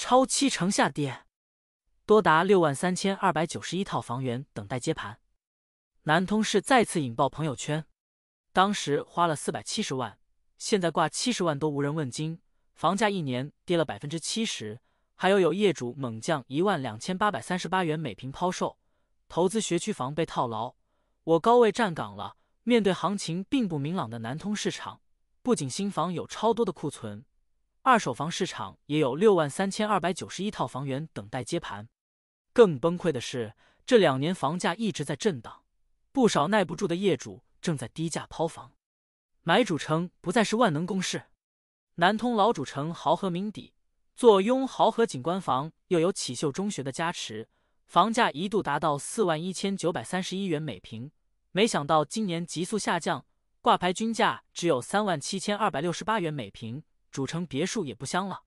超七成下跌，多达六万三千二百九十一套房源等待接盘。南通市再次引爆朋友圈，当时花了四百七十万，现在挂七十万都无人问津，房价一年跌了百分之七十。还有有业主猛降一万两千八百三十八元每平抛售，投资学区房被套牢，我高位站岗了。面对行情并不明朗的南通市场，不仅新房有超多的库存。二手房市场也有六万三千二百九十一套房源等待接盘。更崩溃的是，这两年房价一直在震荡，不少耐不住的业主正在低价抛房。买主城不再是万能公式。南通老主城濠河名邸坐拥濠河景观房，又有启秀中学的加持，房价一度达到四万一千九百三十一元每平。没想到今年急速下降，挂牌均价只有三万七千二百六十八元每平。主城别墅也不香了，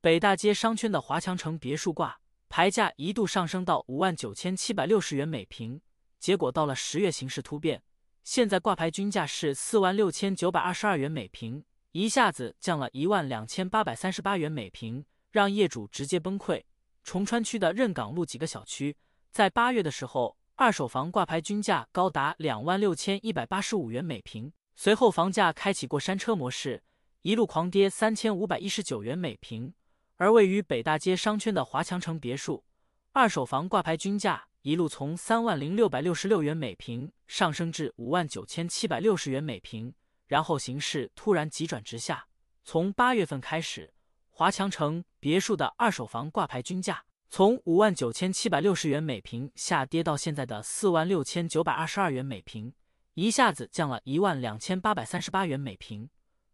北大街商圈的华强城别墅挂牌价一度上升到五万九千七百六十元每平，结果到了十月形势突变，现在挂牌均价是四万六千九百二十二元每平，一下子降了一万两千八百三十八元每平，让业主直接崩溃。崇川区的任港路几个小区，在八月的时候二手房挂牌均价高达两万六千一百八十五元每平，随后房价开启过山车模式。一路狂跌三千五百一十九元每平，而位于北大街商圈的华强城别墅二手房挂牌均价一路从三万零六百六十六元每平上升至五万九千七百六十元每平，然后形势突然急转直下。从八月份开始，华强城别墅的二手房挂牌均价从五万九千七百六十元每平下跌到现在的四万六千九百二十二元每平，一下子降了一万两千八百三十八元每平。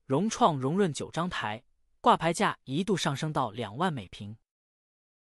融创融润九张台挂牌价一度上升到两万每平，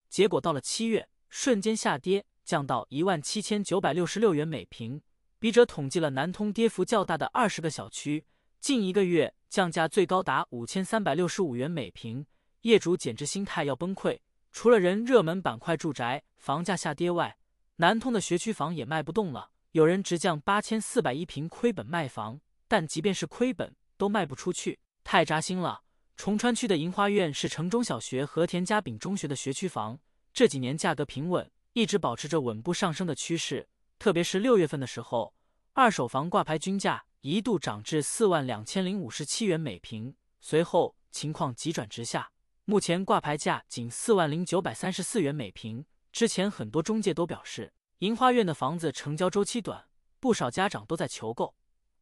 结果到了七月瞬间下跌，降到一万七千九百六十六元每平。笔者统计了南通跌幅较大的二十个小区，近一个月降价最高达五千三百六十五元每平，业主简直心态要崩溃。除了人热门板块住宅房价下跌外，南通的学区房也卖不动了，有人直降八千四百一平亏本卖房，但即便是亏本。都卖不出去，太扎心了。崇川区的银花苑是城中小学和田家炳中学的学区房，这几年价格平稳，一直保持着稳步上升的趋势。特别是六月份的时候，二手房挂牌均价一度涨至四万两千零五十七元每平，随后情况急转直下，目前挂牌价仅四万零九百三十四元每平。之前很多中介都表示，银花苑的房子成交周期短，不少家长都在求购，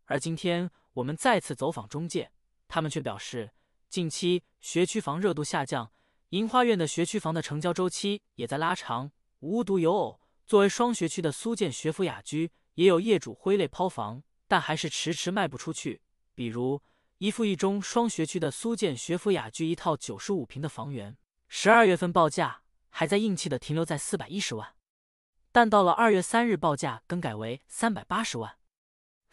而今天。我们再次走访中介，他们却表示，近期学区房热度下降，银花苑的学区房的成交周期也在拉长。无独有偶，作为双学区的苏建学府雅居，也有业主挥泪抛房，但还是迟迟卖不出去。比如，一附一中双学区的苏建学府雅居，一套九十五平的房源，十二月份报价还在硬气的停留在四百一十万，但到了二月三日，报价更改为三百八十万。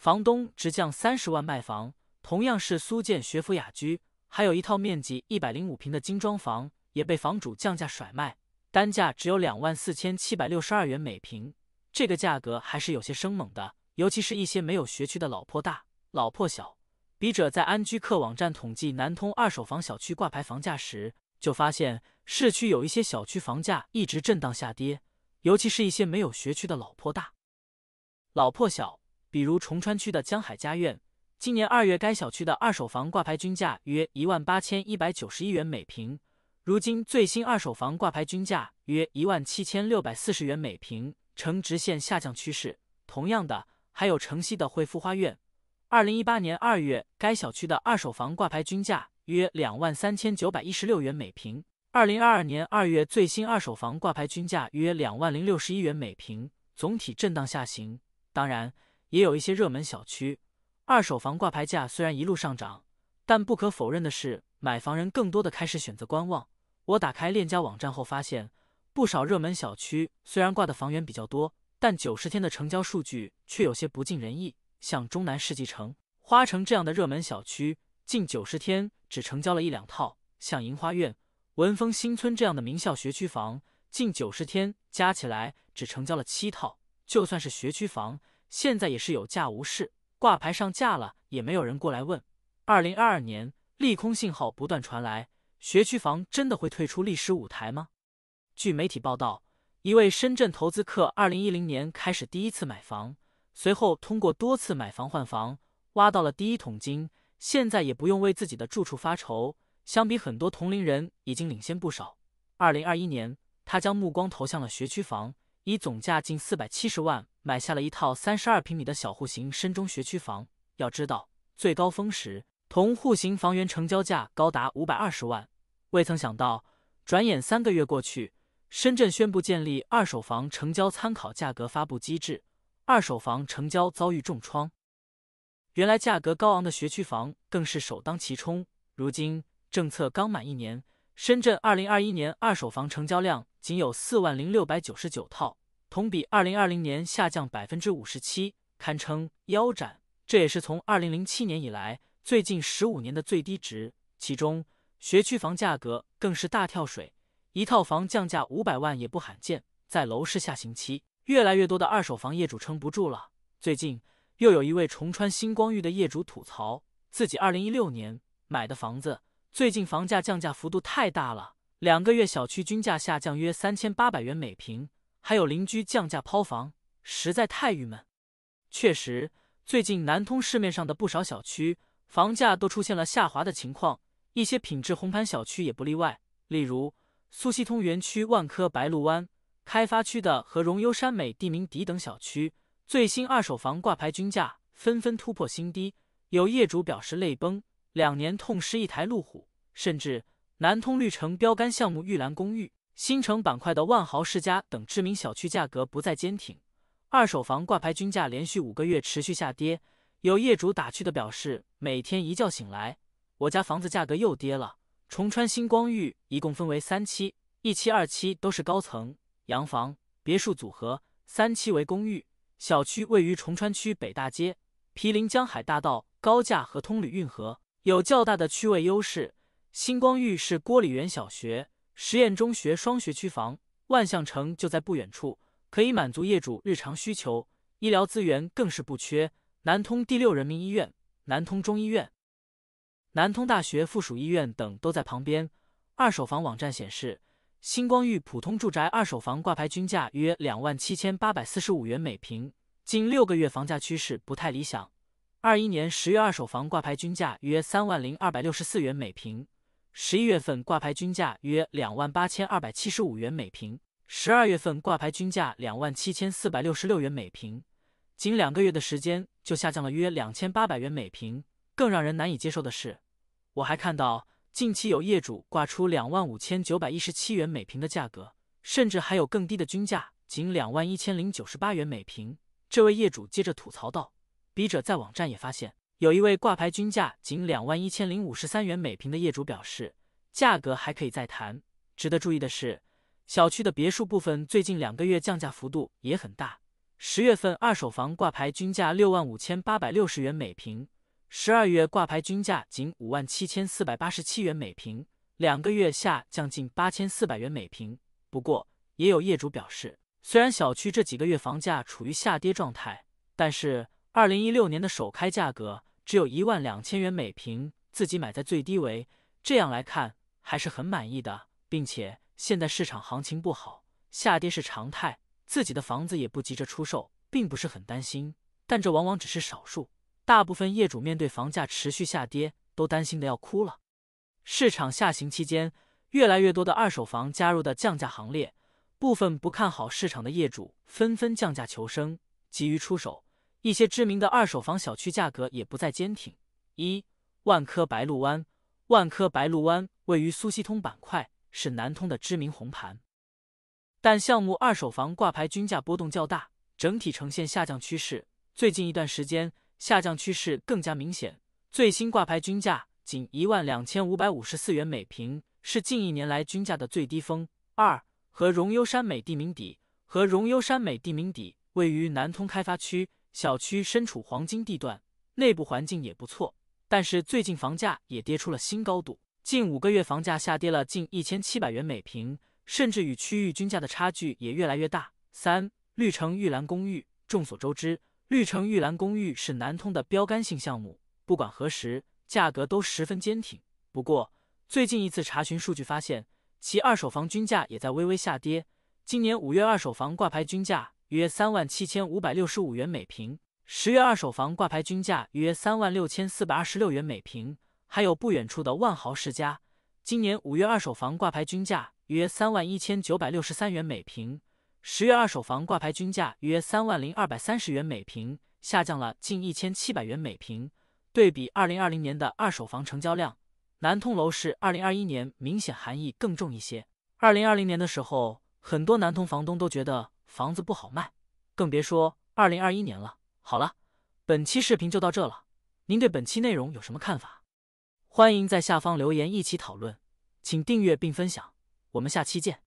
房东直降三十万卖房，同样是苏建学府雅居，还有一套面积一百零五平的精装房也被房主降价甩卖，单价只有两万四千七百六十二元每平，这个价格还是有些生猛的。尤其是一些没有学区的老破大、老破小。笔者在安居客网站统计南通二手房小区挂牌房价时，就发现市区有一些小区房价一直震荡下跌，尤其是一些没有学区的老破大、老破小。比如崇川区的江海佳苑，今年二月该小区的二手房挂牌均价约一万八千一百九十一元每平，如今最新二手房挂牌均价约一万七千六百四十元每平，呈直线下降趋势。同样的，还有城西的汇富花苑，二零一八年二月该小区的二手房挂牌均价约两万三千九百一十六元每平，二零二二年二月最新二手房挂牌均价约两万零六十一元每平，总体震荡下行。当然。也有一些热门小区，二手房挂牌价虽然一路上涨，但不可否认的是，买房人更多的开始选择观望。我打开链家网站后发现，不少热门小区虽然挂的房源比较多，但九十天的成交数据却有些不尽人意。像中南世纪城、花城这样的热门小区，近九十天只成交了一两套；像银花苑、文峰新村这样的名校学区房，近九十天加起来只成交了七套。就算是学区房。现在也是有价无市，挂牌上架了也没有人过来问。二零二二年，利空信号不断传来，学区房真的会退出历史舞台吗？据媒体报道，一位深圳投资客，二零一零年开始第一次买房，随后通过多次买房换房，挖到了第一桶金，现在也不用为自己的住处发愁。相比很多同龄人，已经领先不少。二零二一年，他将目光投向了学区房。以总价近四百七十万买下了一套三十二平米的小户型深中学区房。要知道，最高峰时同户型房源成交价高达五百二十万。未曾想到，转眼三个月过去，深圳宣布建立二手房成交参考价格发布机制，二手房成交遭遇重创。原来价格高昂的学区房更是首当其冲。如今政策刚满一年，深圳二零二一年二手房成交量。仅有四万零六百九十九套，同比二零二零年下降百分之五十七，堪称腰斩。这也是从二零零七年以来最近十五年的最低值。其中，学区房价格更是大跳水，一套房降价五百万也不罕见。在楼市下行期，越来越多的二手房业主撑不住了。最近，又有一位重川星光域的业主吐槽，自己二零一六年买的房子，最近房价降价幅度太大了。两个月，小区均价下降约三千八百元每平，还有邻居降价抛房，实在太郁闷。确实，最近南通市面上的不少小区房价都出现了下滑的情况，一些品质红盘小区也不例外。例如，苏锡通园区万科白鹭湾、开发区的和融优山美、地名邸等小区，最新二手房挂牌均价纷纷突破新低，有业主表示泪崩，两年痛失一台路虎，甚至。南通绿城标杆项目玉兰公寓、新城板块的万豪世家等知名小区价格不再坚挺，二手房挂牌均价连续五个月持续下跌。有业主打趣的表示：“每天一觉醒来，我家房子价格又跌了。”重川星光寓一共分为三期，一期、二期都是高层洋房、别墅组合，三期为公寓。小区位于崇川区北大街，毗邻江海大道高架和通吕运河，有较大的区位优势。星光域是郭里园小学、实验中学双学区房，万象城就在不远处，可以满足业主日常需求。医疗资源更是不缺，南通第六人民医院、南通中医院、南通大学附属医院等都在旁边。二手房网站显示，星光域普通住宅二手房挂牌均价约两万七千八百四十五元每平，近六个月房价趋势不太理想。二一年十月二手房挂牌均价约三万零二百六十四元每平。十一月份挂牌均价约两万八千二百七十五元每平，十二月份挂牌均价两万七千四百六十六元每平，仅两个月的时间就下降了约两千八百元每平。更让人难以接受的是，我还看到近期有业主挂出两万五千九百一十七元每平的价格，甚至还有更低的均价，仅两万一千零九十八元每平。这位业主接着吐槽道：“笔者在网站也发现。”有一位挂牌均价仅两万一千零五十三元每平的业主表示，价格还可以再谈。值得注意的是，小区的别墅部分最近两个月降价幅度也很大。十月份二手房挂牌均价六万五千八百六十元每平，十二月挂牌均价仅五万七千四百八十七元每平，两个月下降近八千四百元每平。不过，也有业主表示，虽然小区这几个月房价处于下跌状态，但是二零一六年的首开价格。只有一万两千元每平，自己买在最低位，这样来看还是很满意的，并且现在市场行情不好，下跌是常态，自己的房子也不急着出售，并不是很担心。但这往往只是少数，大部分业主面对房价持续下跌，都担心的要哭了。市场下行期间，越来越多的二手房加入的降价行列，部分不看好市场的业主纷纷降价求生，急于出手。一些知名的二手房小区价格也不再坚挺。一、万科白鹭湾，万科白鹭湾位于苏锡通板块，是南通的知名红盘，但项目二手房挂牌均价波动较大，整体呈现下降趋势。最近一段时间下降趋势更加明显，最新挂牌均价仅一万两千五百五十四元每平，是近一年来均价的最低峰。二、和荣优山美地名邸，和荣优山美地名邸位于南通开发区。小区身处黄金地段，内部环境也不错，但是最近房价也跌出了新高度，近五个月房价下跌了近一千七百元每平，甚至与区域均价的差距也越来越大。三绿城玉兰公寓，众所周知，绿城玉兰公寓是南通的标杆性项目，不管何时价格都十分坚挺。不过最近一次查询数据发现，其二手房均价也在微微下跌。今年五月二手房挂牌均价。约三万七千五百六十五元每平，十月二手房挂牌均价约三万六千四百二十六元每平。还有不远处的万豪世家，今年五月二手房挂牌均价约三万一千九百六十三元每平，十月二手房挂牌均价约三万零二百三十元每平，下降了近一千七百元每平。对比二零二零年的二手房成交量，南通楼市二零二一年明显含义更重一些。二零二零年的时候，很多南通房东都觉得。房子不好卖，更别说二零二一年了。好了，本期视频就到这了。您对本期内容有什么看法？欢迎在下方留言一起讨论。请订阅并分享，我们下期见。